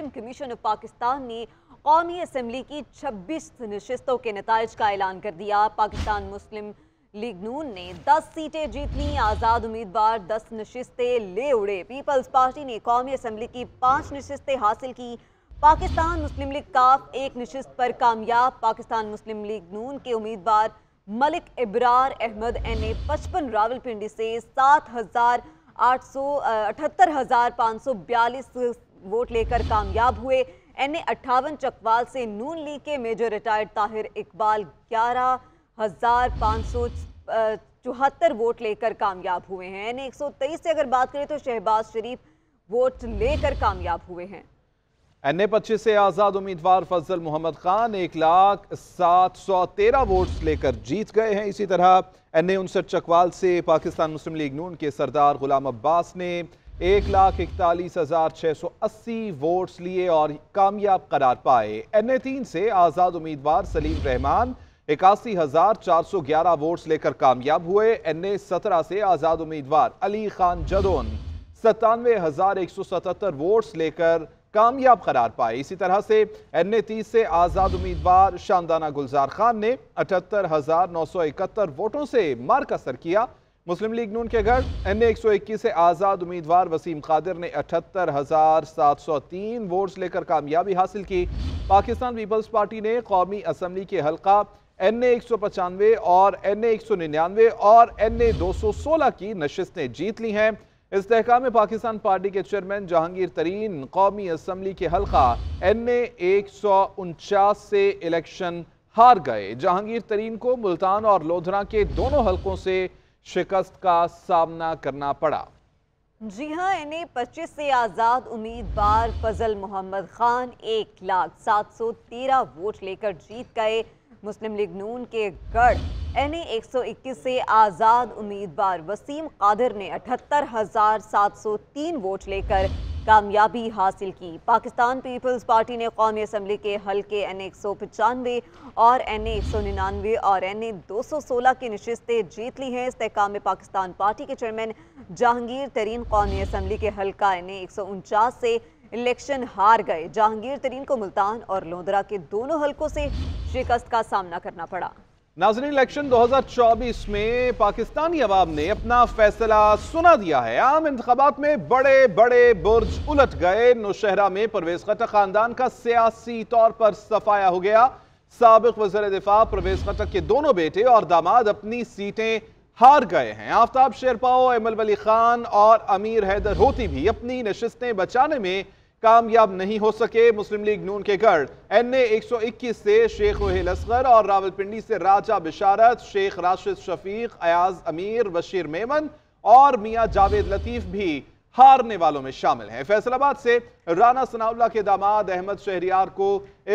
commission of Pakistan ने कौमी assembly की छब्बीस नशस्तों के नतज का ऐलान कर दिया पाकिस्तान मुस्लिम लीग नून ने 10 सीटें जीत ली आज़ाद उम्मीदवार 10 नशस्तें ले उड़े पीपल्स पार्टी ने कौमी असम्बली की पाँच नशस्तें हासिल की पाकिस्तान मुस्लिम लीग काफ एक नशस्त पर कामयाब पाकिस्तान मुस्लिम लीग नून के उम्मीदवार मलिक इब्रार अहमद एन पचपन रावलपिंडी से सात हज़ार आठ सौ अठहत्तर हज़ार पाँच सौ बयालीस वोट लेकर कामयाब हुए एन ए अट्ठावन चकवाल से नून लीग के मेजर रिटायर्ड ताहिर इकबाल ग्यारह हजार पाँच सौ चौहत्तर वोट लेकर कामयाब हुए हैं एन एक सौ तेईस से अगर बात करें तो शहबाज शरीफ वोट लेकर कामयाब हुए हैं एन ए पच्चीस से आज़ाद उम्मीदवार फजल मोहम्मद खान एक लाख सात सौ तेरह वोट्स लेकर जीत गए हैं इसी तरह एन ए उनसठ चकवाल से पाकिस्तान मुस्लिम लीग नून के सरदार गुलाम अब्बास ने एक लाख इकतालीस हजार छह सौ अस्सी वोट्स लिए और कामयाब करार पाए एन ए तीन से आज़ाद उम्मीदवार सलीम रहमान इक्यासी हजार चार सौ ग्यारह वोट्स लेकर कामयाब हुए एन ए सत्रह से आज़ाद उम्मीदवार अली खान जदोन सत्तानवे हजार एक सौ सतहत्तर वोट्स लेकर कामयाब करार पाए इसी तरह से एन ए तीस से आज़ाद उम्मीदवार शानदाना गुलजार खान ने अठहत्तर हजार नौ सौ इकहत्तर वोटों से मार्क असर किया मुस्लिम लीग नून के घर एन ए एक सौ इक्कीस से आज़ाद उम्मीदवार वसीम कादिर ने अठहत्तर हज़ार सात सौ तीन वोट्स लेकर कामयाबी हासिल की पाकिस्तान पीपल्स पार्टी ने कौमी असम्बली के हल्का एन ए एक सौ पचानवे और एन ए एक सौ निन्यानवे और एन ए दो सौ सोलह की नशस्तें जीत ली हैं में पाकिस्तान पार्टी के चेयरमैन जहांगीर तरीन कौमी असम्बली के हल्का एन ए एक सौ उनचास से इलेक्शन हार गए जहांगीर तरीन को मुल्तान और लोधरा के दोनों हल्कों से शिकस्त का सामना करना पड़ा जी हाँ इन्हें पच्चीस से आज़ाद उम्मीदवार फजल मोहम्मद खान एक लाख सात सौ तेरह वोट लेकर जीत गए मुस्लिम लीग नून के गढ़ एन एक सौ इक्कीस से आज़ाद उम्मीदवार वसीम कादिर ने अठहत्तर हजार सात सौ तीन वोट लेकर कामयाबी हासिल की पाकिस्तान पीपल्स पार्टी ने कौमी असम्बली के हल्के एन ए एक सौ पचानवे और एन ए एक सौ निन्यानवे और एन ए दो सौ सोलह की नशस्तें जीत ली हैं इसकाम में पाकिस्तान पार्टी के चेयरमैन जहांगीर तरीन कौमी असम्बली के हल्का एन ए एक सौ उनचास से इलेक्शन हार गए जहांगीर तरीन को मुल्तान और लोंदरा के दोनों हल्कों से शिकस्त का सामना करना पड़ा नाजरीन इलेक्शन 2024 में पाकिस्तानी अवाम ने अपना फैसला सुना दिया है आम इंतबात में बड़े बड़े बुर्ज उलट गए नौशहरा में परवेज खटक खानदान का सियासी तौर पर सफाया हो गया सबक वजर दिफा परवेज खटक के दोनों बेटे और दामाद अपनी सीटें हार गए हैं आफ्ताब शेरपाओ एमल वली खान और अमीर हैदर होती भी अपनी नशस्तें बचाने में कामयाब नहीं हो सके मुस्लिम लीग नून के गर्द एन ए एक सौ इक्कीस से शेख वहील असगर और रावलपिंडी से राजा बिशारत शेख राशिद शफीक अयाज अमीर बशीर मेमन और मियाँ जावेद लतीफ भी हारने वालों में शामिल हैं फैसलाबाद से राना सनाउल्ला के दामाद अहमद शहरियार को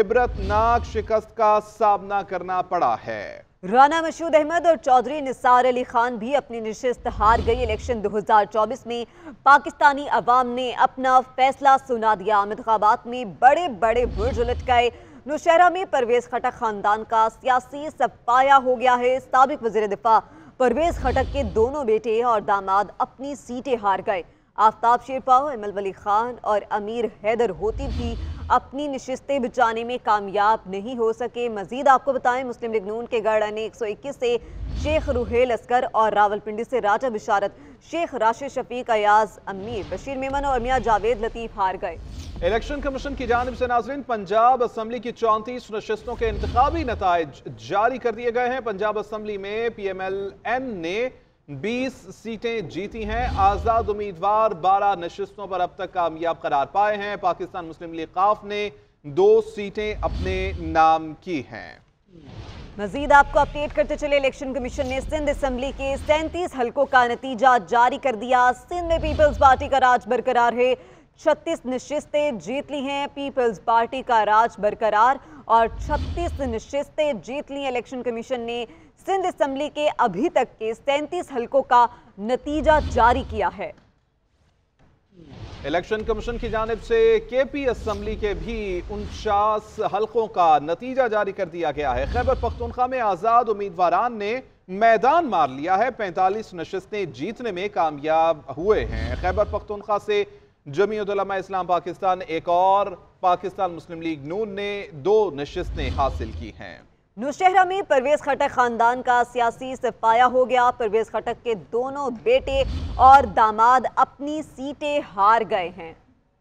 इबरतनाक शिकस्त का सामना करना पड़ा है राना मशहूद अहमद और चौधरी निसार अली खान भी अपनी नशस्त हार गई इलेक्शन 2024 में पाकिस्तानी अवाम ने अपना फैसला सुना दिया अहमदाबाद में बड़े बड़े बुर्ज उलट गए नौशहरा में परवेज खटक खानदान का सियासी सफाया हो गया है सबक वजीर दिफा परवेज खटक के दोनों बेटे और दामाद अपनी सीटें हार गए आफ्ताब शेरपा एम वली खान और अमीर हैदर होती भी अपनी नशस्तें बचाने में कामयाब नहीं हो सके मजीद आपको बताएं मुस्लिम लीग नून के गढ़ ने 121 से शेख रूहेल असकर और रावलपिंडी से राजा बिशारत शेख राशिद शफीक अयाज अमीर बशीर मेमन और मियाँ जावेद लतीफ हार गए इलेक्शन कमीशन की जानब से नाजरीन पंजाब असम्बली की चौंतीस नशस्तों के इंतजामी नतज जारी कर दिए गए हैं पंजाब असम्बली में पी एम एल एन ने 20 सीटें जीती हैं आज़ाद उम्मीदवार 12 नशस्तों पर अब तक कामयाब करार पाए हैं पाकिस्तान मुस्लिम लीग काफ ने दो सीटें अपने नाम की हैं मजीद आपको अपडेट करते चले इलेक्शन कमीशन ने सिंध असम्बली के सैंतीस हलकों का नतीजा जारी कर दिया सिंध में पीपल्स पार्टी का राज बरकरार है छत्तीस नशिस्तें जीत ली हैं पीपल्स पार्टी का राज बरकरार और छत्तीस नशिस्तें जीत ली इलेक्शन कमीशन ने सिंध असम्बली के अभी तक के सैंतीस हलकों का नतीजा जारी किया है इलेक्शन कमीशन की जानब से के पी असेंबली के भी उनचास हलकों का नतीजा जारी कर दिया गया है खैबर पख्तूनख्वा में आज़ाद उम्मीदवार ने मैदान मार लिया है पैंतालीस नशस्तें जीतने में कामयाब हुए हैं खैबर पख्तूनख्वा से जमीयतलमा इस्लाम पाकिस्तान एक और पाकिस्तान मुस्लिम लीग नून ने दो नशस्तें हासिल की हैं नुशहरा में परवेज खटक खानदान का सियासी सिपाया हो गया परवेज खटक के दोनों बेटे और दामाद अपनी सीटें हार गए हैं